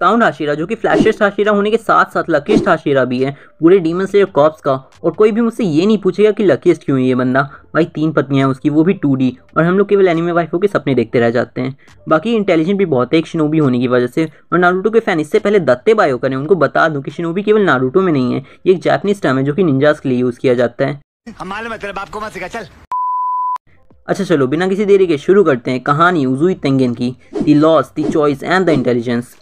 sound Hashira जो कि फ्लैशेस्ट Hashira होने के साथ साथ लकीस्ट हाशिरा भी है पूरे डीमन से कॉप्स का और कोई भी मुझसे ये नहीं पूछेगा कि लकीस्ट क्यों है ये बंदा भाई तीन पत्नियां हैं उसकी वो भी टू और हम लोग केवल एनिमे वाइफों के सपने देखते रह जाते हैं बाकी इंटेलिजेंट भी बहुत है एक शिनोबी होने की वजह से और नारूटो के फैन इससे पहले दत्ते बायो करें उनको बता दूँ कि शिनोबी केवल नारूटो में नहीं है ये एक जैपनीज टर्म है जो कि निंजास के लिए यूज़ किया जाता है अच्छा चलो बिना किसी देरी के शुरू करते हैं कहानी उजुई तेंगेन की the loss the choice and the intelligence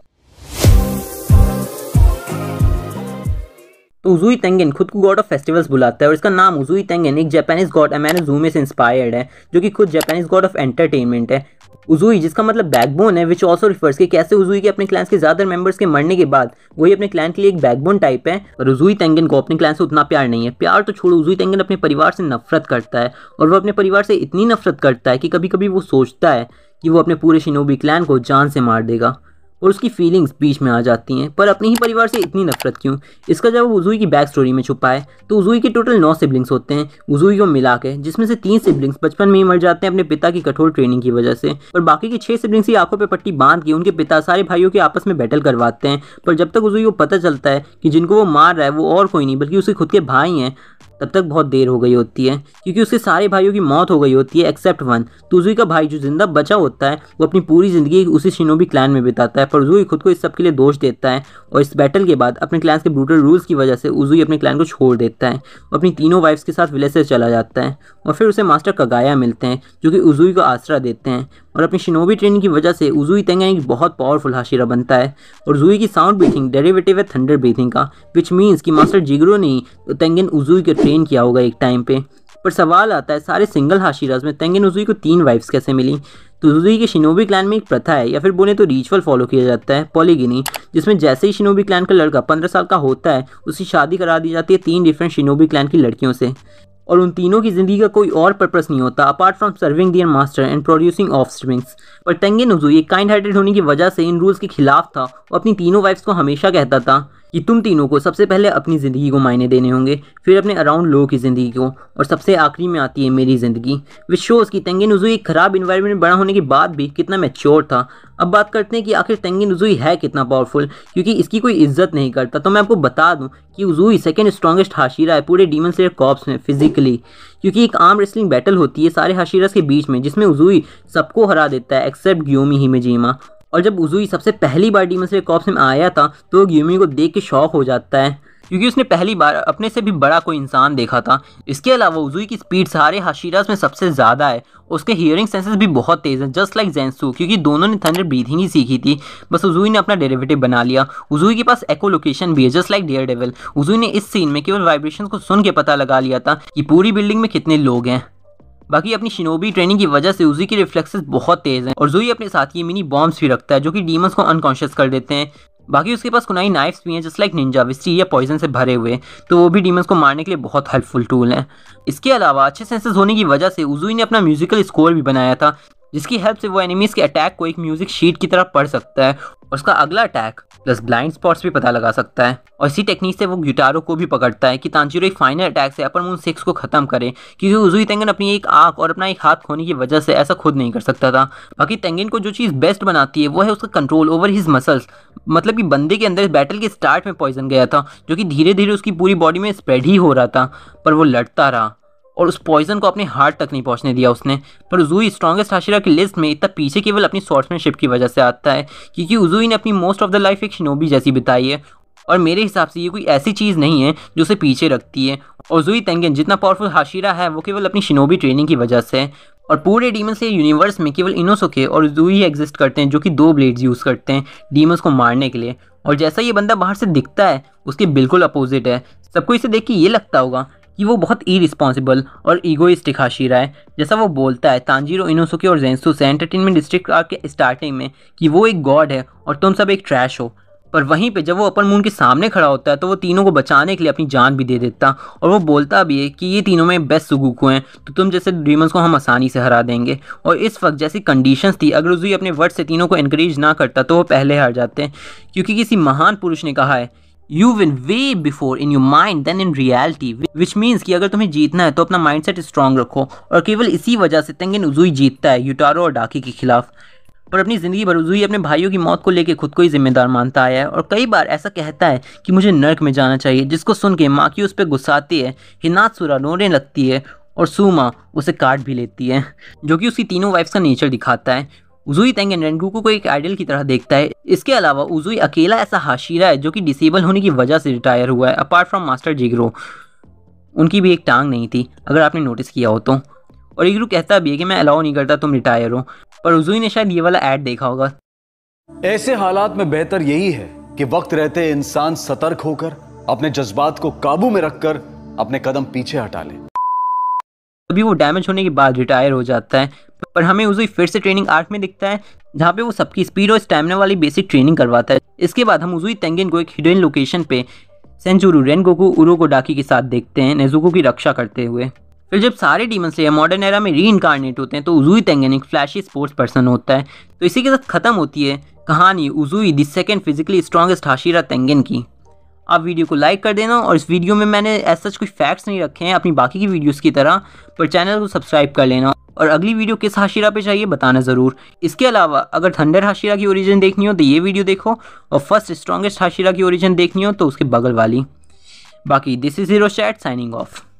तो उजुई तेंगेन खुद को गॉड ऑफ फेस्टिवल्स बुलाता है और इसका नाम उजुई तेंगेन एक जापानीज गॉड अमेनजू में से इंस्पायर्ड है जो कि खुद जापानीज गॉड ऑफ एंटरटेनमेंट है उजुई जिसका मतलब बैकबोन है विच ऑल्सो रिफर्स के कैसे उजुई के अपने क्लैंस के ज्यादा मेंबर्स के मरने के बाद वही अपने क्लैन के लिए एक बैकबोन टाइप है और उजुई तेंगेन को अपने क्लैन से उतना प्यार नहीं है प्यार तो छोड़ो उजुई तेंगन अपने परिवार से नफरत करता है और वो अपने परिवार से इतनी नफरत करता है कि कभी कभी वो सोचता है कि वो अपने पूरे शिनोबी क्लैन को जान से मार देगा और उसकी फीलिंग्स बीच में आ जाती हैं पर अपने ही परिवार से इतनी नफरत क्यों इसका जब उजुई की बैक स्टोरी में छुपा है तो उजुई के टोटल नौ सिबलिंग्स होते हैं उजुई को मिला के जिसमें से तीन सिबलिंग्स बचपन में ही मर जाते हैं अपने पिता की कठोर ट्रेनिंग की वजह से और बाकी के छह सिबलिंग्स ही आंखों पर पट्टी बांध के उनके पिता सारे भाइयों के आपस में बैटल करवाते हैं पर जब तक उजुई को पता चलता है कि जिनको वो मार रहा है वो और कोई नहीं बल्कि उसके खुद के भाई हैं तब तक बहुत देर हो गई होती है क्योंकि उसके सारे भाइयों की मौत हो गई होती है एक्सेप्ट वन तुजुई का भाई जो जिंदा बचा होता है वो अपनी पूरी ज़िंदगी उसी शिनोबी क्लैन में बिताता है पर ही खुद को इस सब के लिए दोष देता है और इस बैटल के बाद अपने क्लैन के ब्रूटल रूल्स की वजह से उजूई अपने क्लैन को छोड़ देता है और अपनी तीनों वाइफ्स के साथ विलेज से चला जाता है और फिर उसे मास्टर कगाया मिलते हैं जो कि उजुई को आसरा देते हैं और अपनी शिनोबी ट्रेनिंग की वजह से उजुई तेंगा एक बहुत पावरफुल हाशिरा बनता है और जूई की साउंड ब्रीथिंग डेरिवेटिव है थंडर ब्रीथिंग का विच मीन्स कि मास्टर जिगरो ने तेंगे उजुई को ट्रेन किया होगा एक टाइम पर पर सवाल आता है सारे सिंगल हाशिराज में तेंगे नजुई को तीन वाइफ्स कैसे मिली तो जुजुई के शिनोबी क्लैन में एक प्रथा है या फिर बोले तो रिचुअल फॉलो किया जाता है पॉलीगिनी जिसमें जैसे ही शिनोबी क्लैन का लड़का पंद्रह साल का होता है उसकी शादी करा दी जाती है तीन डिफरेंट शिनोबी क्लैन की लड़कियों से और उन तीनों की ज़िंदगी का कोई और पर्पस नहीं होता apart from serving their master and producing of strings पर तेंगे नजुई काइंड हार्टेड होने की वजह से इन रूल्स के खिलाफ था और अपनी तीनों वाइफ्स को हमेशा कहता था कि तुम तीनों को सबसे पहले अपनी ज़िंदगी को मायने देने होंगे फिर अपने अराउंड लोगों की ज़िंदगी को और सबसे आखिरी में आती है मेरी ज़िंदगी विच शोज़ की तंगिन उजू एक ख़राब इन्वायरमेंट बड़ा होने के बाद भी कितना मैच्योर था अब बात करते हैं कि आखिर तंगिन उजूई है कितना पावरफुल क्योंकि इसकी कोई इज्जत नहीं करता तो मैं आपको बता दूँ कि उजूई सेकेंड स्ट्रॉगेस्ट हाशीरा है पूरे डीमन स्लेयर कॉप्स में फिजिकली क्योंकि एक आम रेसलिंग बैटल होती है सारे हाशीरा के बीच में जिसमें उजूई सबको हरा देता है एक्सेप्ट ग्योमी हिमेजीमा और जब उजुई सबसे पहली बार डीमन स्लेयर कॉप्स में आया था तो ग्यूमी को देख के शौक हो जाता है क्योंकि उसने पहली बार अपने से भी बड़ा कोई इंसान देखा था इसके अलावा उजुई की स्पीड सारे हाशिरास में सबसे ज़्यादा है उसके हियरिंग सेंसेस भी बहुत तेज़ हैं जस्ट लाइक जेंसू क्योंकि दोनों ने थंडर ब्रीथिंग ही सीखी थी बस उजुई ने अपना डेरिवेटिव बना लिया उजुई के पास एको लोकेशन भी है just like daredevil Uzui ने इस सीन में केवल वाइब्रेशन को सुन के पता लगा लिया था कि पूरी बिल्डिंग में कितने लोग हैं बाकी अपनी शिनोबी ट्रेनिंग की वजह से उजी के रिफ्लेक्सेस बहुत तेज हैं और जुई अपने साथ ये मिनी बॉम्ब्स भी रखता है जो कि डीमंस को अनकॉन्शियस कर देते हैं बाकी उसके पास कुनाई नाइफ्स भी हैं जस्ट लाइक निंजा विस्टी या पॉइजन से भरे हुए तो वो भी डीमंस को मारने के लिए बहुत हेल्पफुल टूल हैं इसके अलावा अच्छे सेंसेस होने की वजह से उजुई ने अपना म्यूजिकल स्कोर भी बनाया था जिसकी हेल्प से वो एनिमीज के अटैक को एक म्यूजिक शीट की तरह पढ़ सकता है और उसका अगला अटैक प्लस ब्लाइंड स्पॉट्स भी पता लगा सकता है और इसी टेक्निक से वो गिटारो को भी पकड़ता है कि तांजीरो एक फाइनल अटैक से अपन मून सिक्स को खत्म करे क्योंकि उजुई तेंगन अपनी एक आंख और अपना एक हाथ खोने की वजह से ऐसा खुद नहीं कर सकता था बाकी तेंगन को जो चीज़ बेस्ट बनाती है वो है उसका कंट्रोल ओवर हिज मसल्स मतलब कि बंदे के अंदर बैटल के स्टार्ट में पॉइजन गया था जो कि धीरे धीरे उसकी पूरी बॉडी में स्प्रेड ही हो रहा था पर वो लड़ता रहा और उस पॉइजन को अपने हार्ट तक नहीं पहुंचने दिया उसने पर उजूई स्ट्रॉगेस्ट हाशिरा की लिस्ट में इतना पीछे केवल अपनी शॉर्ट्समैनशिप की वजह से आता है क्योंकि उजूई ने अपनी मोस्ट ऑफ द लाइफ एक शिनोबी जैसी बिताई है और मेरे हिसाब से ये कोई ऐसी चीज़ नहीं है जो उसे पीछे रखती है और जुई तेंगन जितना पावरफुल हाशिरा है वो केवल अपनी शिनोबी ट्रेनिंग की वजह से और पूरे डीमन से यूनिवर्स में केवल इनोसोके और जुई एग्जिस्ट करते हैं जो कि दो ब्लेड्स यूज़ करते हैं डीमन्स को मारने के लिए और जैसा ये बंदा बाहर से दिखता है उसके बिल्कुल अपोजिट है सबको इसे देख के ये लगता होगा कि वो बहुत ई और ईगोइस्टिक हाशिरा है जैसा वो बोलता है तांजीरो इनोसुके और जेंसू से एंटरटेनमेंट डिस्ट्रिक्ट के स्टार्टिंग में कि वो एक गॉड है और तुम सब एक ट्रैश हो पर वहीं पे जब वो अपन मून के सामने खड़ा होता है तो वो तीनों को बचाने के लिए अपनी जान भी दे देता और वो बोलता भी है कि ये तीनों में बेस्ट सुगुकू हैं तो तुम जैसे ड्रीमर्स को हम आसानी से हरा देंगे और इस वक्त जैसी कंडीशन थी अगर उजुई अपने वर्ड से तीनों को इनक्रेज ना करता तो वो पहले हार जाते क्योंकि किसी महान पुरुष ने कहा है you win way before in your mind then in reality which means कि अगर तुम्हें जीतना है तो अपना माइंड सेट स्ट्रॉन्ग रखो और केवल इसी वजह से तेंगिन उजुई जीतता है यूटारो और डाकी के खिलाफ पर अपनी ज़िंदगी भर उजुई अपने भाइयों की मौत को लेकर खुद को ही जिम्मेदार मानता आया है और कई बार ऐसा कहता है कि मुझे नर्क में जाना चाहिए जिसको सुन के माँ की उस पर गुस्साती है सुरा रोने लगती है और सूमा उसे काट भी लेती है जो कि उसकी तीनों वाइफ्स का नेचर दिखाता है उजुई तेंगे रेनगुकू को एक आइडल की तरह देखता है इसके अलावा उजुई अकेला ऐसा हाशिरा है जो कि डिसेबल होने की वजह से रिटायर हुआ है अपार्ट फ्रॉम मास्टर जिगरो उनकी भी एक टांग नहीं थी अगर आपने नोटिस किया हो तो और इगरू कहता भी है कि मैं अलाउ नहीं करता तुम रिटायर हो पर उजुई ने शायद ये वाला ऐड देखा होगा ऐसे हालात में बेहतर यही है कि वक्त रहते इंसान सतर्क होकर अपने जज्बात को काबू में रखकर अपने कदम पीछे हटा ले अभी वो डैमेज होने के बाद रिटायर हो जाता है पर हमें उसे फिर से ट्रेनिंग आर्ट में दिखता है जहाँ पे वो सबकी स्पीड और स्टैमिना वाली बेसिक ट्रेनिंग करवाता है इसके बाद हम उजुई तेंगेन को एक हिडन लोकेशन पे सेंचुरू रेनगोकू को डाकी के साथ देखते हैं नेजुको की रक्षा करते हुए फिर जब सारे डीमन से मॉडर्न एरा में री होते हैं तो उजुई तेंगेन एक फ्लैशी स्पोर्ट्स पर्सन होता है तो इसी के साथ खत्म होती है कहानी Uzui the second physically strongest hashira Tengen की आप वीडियो को लाइक कर देना और इस वीडियो में मैंने ऐसा कुछ फैक्ट्स नहीं रखे हैं अपनी बाकी की वीडियोस की तरह पर चैनल को सब्सक्राइब कर लेना और अगली वीडियो किस हाशिरा पे चाहिए बताना ज़रूर इसके अलावा अगर थंडर हाशिरा की ओरिजिन देखनी हो तो ये वीडियो देखो और फर्स्ट स्ट्रॉगेस्ट हाशिरा की ओरिजिन देखनी हो तो उसके बगल वाली बाकी this is hero signing of